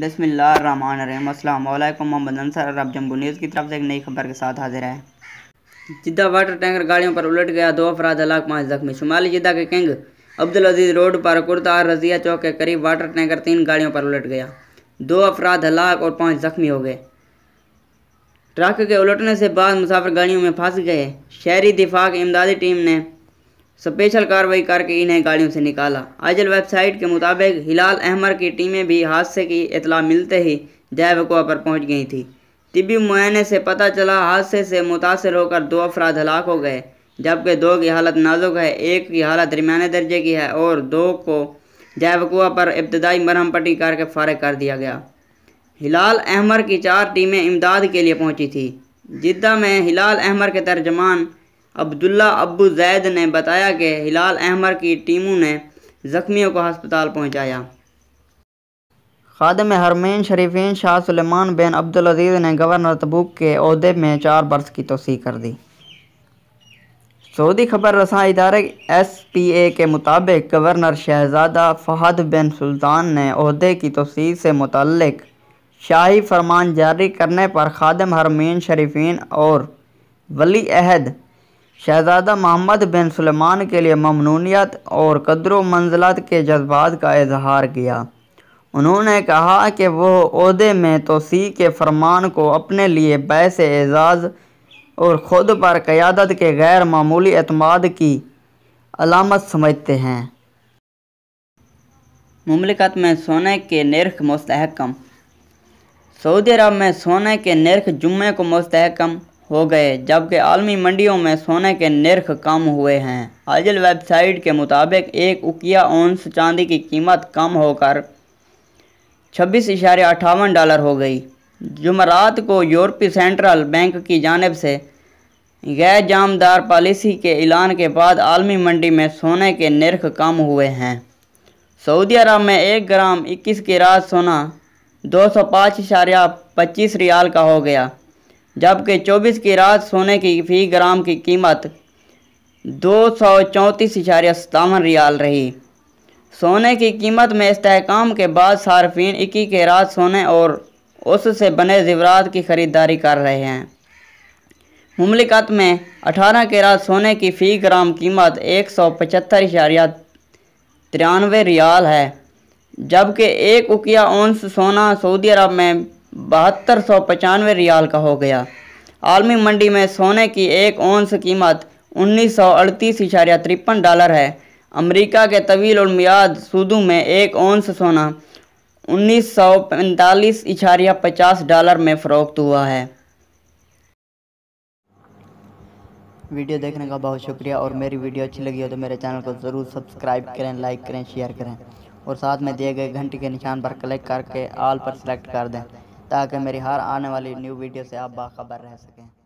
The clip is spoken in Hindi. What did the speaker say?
बसमिलकुम मोहम्मद अंसर अब जम्बू न्यूज़ की तरफ से एक नई खबर के साथ हाजिर है जिदा वाटर टैंकर गाड़ियों पर उलट गया दो अफराद हलाक पाँच जख्मी शुमाली जिदा के किंग अब्दुल अजीज़ रोड पर कुर्तार रजिया चौक के करीब वाटर टैंकर तीन गाड़ियों पर उलट गया दो अफराद हलाक और पाँच जख्मी हो गए ट्रक के उलटने से बाद मुसाफिर गाड़ियों में फंस गए शहरी दिफाक इमदादी टीम ने स्पेशल कार्रवाई करके इन्हें गाड़ियों से निकाला आजल वेबसाइट के मुताबिक हिलाल अहमर की टीमें भी हादसे की इतला मिलते ही वकुआ पर पहुंच गई थी तिबी मुआयने से पता चला हादसे से मुतासर होकर दो अफराद हलाक हो गए जबकि दो की हालत नाजुक है एक की हालत दरमियाने दर्जे की है और दो को वकुआ पर इब्तदाई मरहम पट्टी करके फारग कर दिया गया हिलाल अहमर की चार टीमें इमदाद के लिए पहुंची थी जिद्दा में हिलाल अहमर के तर्जमान अब्दुल्ला अबू जैद ने बताया कि हिलाल अहमर की टीमों ने ज़ख्मियों को हस्पताल पहुँचाया खादम हरमैन शरीफिन शाह सलेमान बिन अब्दुलज़ीज़ ने गवर्नर तबूक के अहदे में चार बरस की तोसी कर दी सऊदी खबर रसा इदारे एस पी ए के मुताबिक गवर्नर शहजादा फ़हद बिन सुल्तान ने अहदे की तोसी से मुतक़ शाही फरमान जारी करने पर खादम हरमैन शरीफिन और वली अहद शहजादा मोहम्मद बिन सलमान के लिए ममनूनीत और कदर व मंजिलत के जज्बात का इजहार किया उन्होंने कहा कि वह अहदे में तोसी के फरमान को अपने लिए बैस एजाज़ और ख़ुद पर क़्यादत के गैर मामूली अतमाद की अलामत समझते हैं ममलिकत में सोने के नरख मस्तकम सऊदी अरब में सोने के नरख जुम्मे को मस्तकम हो गए जबकि आलमी मंडियों में सोने के निर्ख कम हुए हैं आजल वेबसाइट के मुताबिक एक उकिया ओंस चांदी की कीमत कम होकर छब्बीस इशारे अट्ठावन डॉलर हो गई जुमरात को यूरोपी सेंट्रल बैंक की जानब से गैर जामदार पॉलिसी के ऐलान के बाद आलमी मंडी में सोने के निर्ख कम हुए हैं सऊदी अरब में एक ग्राम इक्कीस की रात सोना दो सौ पाँच इशारिया पच्चीस रियाल का हो गया जबकि 24 की रात सोने की फी ग्राम की कीमत दो सौ चौंतीस इशारिया सतावन रियाल रही सोने की कीमत में इसकाम के बाद सार्फिन इक्की के रात सोने और उससे बने जेवरात की ख़रीदारी कर रहे हैं ममलिकत में अठारह के रात सोने की फ़ी ग्राम कीमत एक सौ पचहत्तर इशारिया तिरानवे रियाल है जबकि एक उकिया ओंस सोना सऊदी अरब में बहत्तर सौ पचानवे रियाल का हो गया आलमी मंडी में सोने की एक ओंस कीमत उन्नीस सौ अड़तीस इशारिया तिरपन डॉलर है अमेरिका के तवील और मियाद सूदों में एक ओंस सोना उन्नीस सौ पैंतालीस इशारिया पचास डॉलर में फ़रोख्त हुआ है वीडियो देखने का बहुत शुक्रिया और मेरी वीडियो अच्छी लगी हो तो मेरे चैनल को ज़रूर सब्सक्राइब करें लाइक करें शेयर करें और साथ में दिए गए घंटे के निशान पर क्लिक करके आल पर सेलेक्ट कर दें ताकि मेरी हर आने वाली न्यू वीडियो से आप बाखबर रह सकें